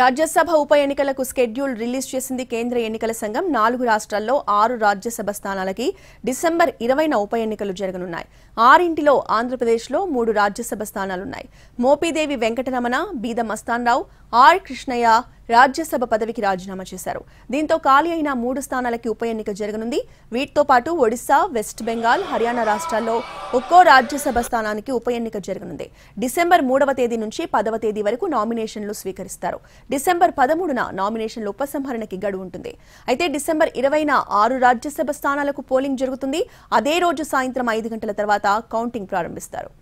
రాజ్యసభ ఉప ఎన్నికలకు schedule release చేసింది కేంద్ర ఎన్నికల సంఘం నాలుగు రాష్ట్రాల్లో ఆరు రాజ్యసభ స్థానాలకి డిసెంబర్ ఇరవైన ఉప ఎన్నికలు జరగనున్నాయి ఆరింటిలో ఆంధ్రప్రదేశ్లో మూడు రాజ్యసభ స్థానాలున్నాయి మోపీదేవి వెంకటరమణ బీద మస్తాన్రావు ఆర్ కృష్ణయ్య రాజ్యసభ పదవికి రాజీనామా చేశారు దీంతో ఖాళీ అయిన మూడు స్థానాలకి ఉప ఎన్నిక జరగనుంది వీటితో పాటు ఒడిశా వెస్ట్ బెంగాల్ హర్యానా రాష్ట్రాల్లో ఒక్కో రాజ్యసభ స్థానానికి ఉప ఎన్నిక జరగనుంది డిసెంబర్ మూడవ తేదీ నుంచి పదవ తేదీ వరకు నామినేషన్లు స్వీకరిస్తారు డిసెంబర్ పదమూడున నామినేషన్ల ఉపసంహరణకి గడువు ఉంటుంది అయితే డిసెంబర్ ఇరవైన ఆరు రాజ్యసభ స్థానాలకు పోలింగ్ జరుగుతుంది అదే రోజు సాయంత్రం ఐదు గంటల తర్వాత కౌంటింగ్ ప్రారంభిస్తారు